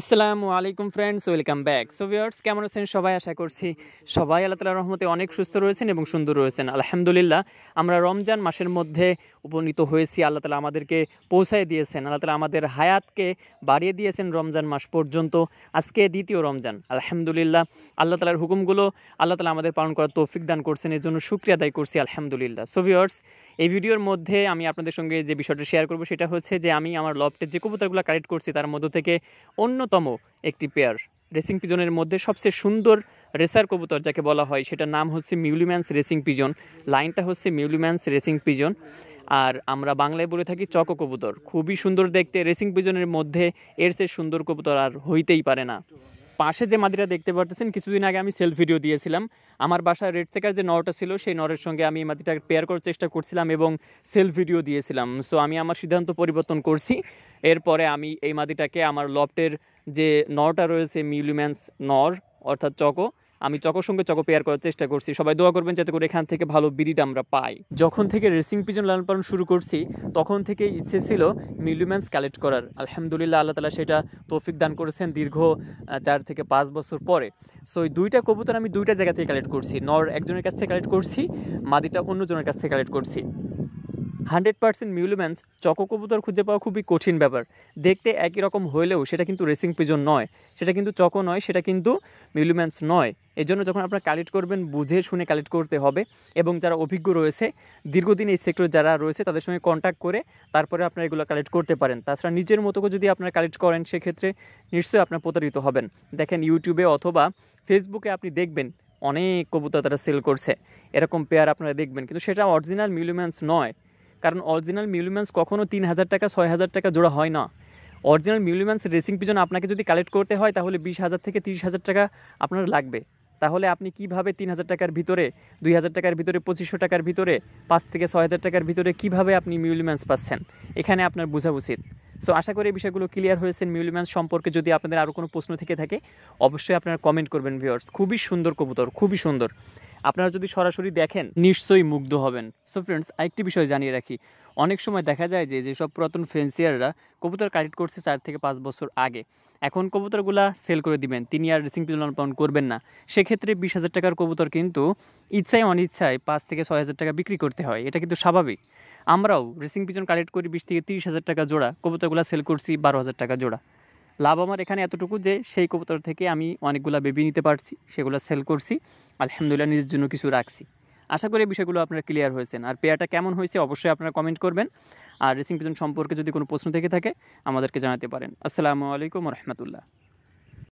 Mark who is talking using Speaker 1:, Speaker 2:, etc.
Speaker 1: আসসালামু আলাইকুম friends welcome back so viewers কেমন আছেন সবাই আশা করছি সবাই আল্লাহ তালা রহমতে অনেক সুস্থ রয়েছেন এবং সুন্দর রয়েছেন আলহামদুলিল্লাহ আমরা রমজান মাসের মধ্যে উপনীত হয়েছি আল্লাহ তালা আমাদেরকে পৌঁছায় দিয়েছেন আল্লাহ তালা আমাদের হায়াতকে বাড়িয়ে দিয়েছেন রমজান মাস পর্যন্ত আজকে দ্বিতীয় রমজান আলহামদুলিল্লাহ আল্লাহ তালার হুকুমগুলো আল্লাহ তালা আমাদের পালন করার তৌফিক দান করছেন এর জন্য সুক্রিয়া আদায় করছি আলহামদুলিল্লাহ সো ভিউয়ার্স এই ভিডিওর মধ্যে আমি আপনাদের সঙ্গে যে বিষয়টা শেয়ার করব সেটা হচ্ছে যে আমি আমার লফটের যে কবুতরগুলো কালেক্ট করছি তার মধ্য থেকে অন্যতম একটি পেয়ার রেসিং পিজনের মধ্যে সবচেয়ে সুন্দর রেসার কবুতর যাকে বলা হয় সেটার নাম হচ্ছে মিউলিম্যান্স রেসিং পিজন লাইনটা হচ্ছে মিউলিম্যান্স রেসিং পিজন আর আমরা বাংলায় বলে থাকি চক কবুতর খুবই সুন্দর দেখতে রেসিং পিজনের মধ্যে এর সে সুন্দর কবুতর আর হইতেই পারে না পাশে যে মাদিরা দেখতে পারতেছেন কিছুদিন আগে আমি সেলফ ভিডিও দিয়েছিলাম আমার বাসার রেড চেকার যে নরটা ছিল সেই নরের সঙ্গে আমি এই মাদিটা পেয়ার করার চেষ্টা করছিলাম এবং সেলফ ভিডিও দিয়েছিলাম সো আমি আমার সিদ্ধান্ত পরিবর্তন করছি এরপরে আমি এই মাদিটাকে আমার লফটের যে নরটা রয়েছে মিউলিম্যান্স নর অর্থাৎ চকো আমি চকোর সঙ্গে চকো পেয়ার করার চেষ্টা করছি সবাই দোয়া করবেন যাতে করে এখান থেকে ভালো বিরিট আমরা পাই যখন থেকে রেসিং পিজন লালন পালন শুরু করছি তখন থেকে ইচ্ছে ছিল মিলুম্যান্স কালেক্ট করার আলহামদুলিল্লাহ আল্লাহ তালা সেটা তৌফিক দান করেছেন দীর্ঘ চার থেকে পাঁচ বছর পরে সো এই দুইটা কবুতর আমি দুইটা জায়গা থেকে কালেক্ট করছি নর একজনের কাছ থেকে কালেক্ট করছি মাদিটা অন্যজনের কাছ থেকে কালেক্ট করছি হান্ড্রেড পার্সেন্ট চকো কবুতর খুঁজে পাওয়া খুবই কঠিন ব্যাপার দেখতে একই রকম হলেও সেটা কিন্তু রেসিং পিজন নয় সেটা কিন্তু চকো নয় সেটা কিন্তু মিউলুম্যান্স নয় জন্য যখন আপনারা কালেক্ট করবেন বুঝে শুনে কালেক্ট করতে হবে এবং যারা অভিজ্ঞ রয়েছে দীর্ঘদিন এই সেক্টরে যারা রয়েছে তাদের সঙ্গে কন্ট্যাক্ট করে তারপরে আপনারা এগুলো কালেক্ট করতে পারেন তাছাড়া নিজের মতো করে যদি আপনারা কালেক্ট করেন সেক্ষেত্রে নিশ্চয়ই আপনারা প্রতারিত হবেন দেখেন ইউটিউবে অথবা ফেসবুকে আপনি দেখবেন অনেক কবুতর তারা সেল করছে এরকম পেয়ার আপনারা দেখবেন কিন্তু সেটা অরিজিনাল মিউলিম্যান্স নয় কারণ অরিজিনাল মিউলিম্যান্স কখনও তিন হাজার টাকা ছয় হাজার টাকা জোড়া হয় না অরিজিনাল মিউলিম্যান্স রেসিং পিজন আপনাকে যদি কালেক্ট করতে হয় তাহলে বিশ হাজার থেকে তিরিশ হাজার টাকা আপনার লাগবে তাহলে আপনি কিভাবে তিন হাজার টাকার ভিতরে দুই হাজার টাকার ভিতরে পঁচিশশো টাকার ভিতরে পাঁচ থেকে ছয় হাজার টাকার ভিতরে কিভাবে আপনি মিউলিম্যান্স পাচ্ছেন এখানে আপনার বোঝা উচিত সো আশা করি এই বিষয়গুলো ক্লিয়ার হয়েছেন মিউলিম্যান্স সম্পর্কে যদি আপনাদের আরও কোনো প্রশ্ন থেকে থাকে অবশ্যই আপনারা কমেন্ট করবেন ভিওর্স খুবই সুন্দর কবুতর খুবই সুন্দর আপনারা যদি সরাসরি দেখেন নিশ্চয়ই মুগ্ধ হবেন সো ফ্রেন্ডস আরেকটি বিষয় জানিয়ে রাখি অনেক সময় দেখা যায় যে যেসব পুরাতন ফেন্সিয়াররা কবুতর কালেক্ট করছে চার থেকে পাঁচ বছর আগে এখন কবুতরগুলা সেল করে দিবেন তিনি আর রেসিং পিজন পাউন্ড করবেন না সেক্ষেত্রে বিশ হাজার টাকার কবুতর কিন্তু ইচ্ছায় অনিচ্ছায় পাঁচ থেকে ছয় হাজার টাকা বিক্রি করতে হয় এটা কিন্তু স্বাভাবিক আমরাও রেসিং পিজন কালেক্ট করি বিশ থেকে তিরিশ হাজার টাকা জোড়া কবুতরগুলো সেল করছি বারো হাজার টাকা জোড়া লাভ আমার এখানে এতটুকু যে সেই কবুতর থেকে আমি অনেকগুলো বেবি নিতে পারছি সেগুলো সেল করছি আলহামদুলিল্লাহ নিজের জন্য কিছু রাখছি আশা করি বিষয়গুলো আপনারা ক্লিয়ার হয়েছেন আর পেয়ারটা কেমন হয়েছে অবশ্যই আপনারা কমেন্ট করবেন আর রেসিং পিজন সম্পর্কে যদি কোনো প্রশ্ন থেকে থাকে আমাদেরকে জানাতে পারেন আসসালামু আলাইকুম রহমতুল্লাহ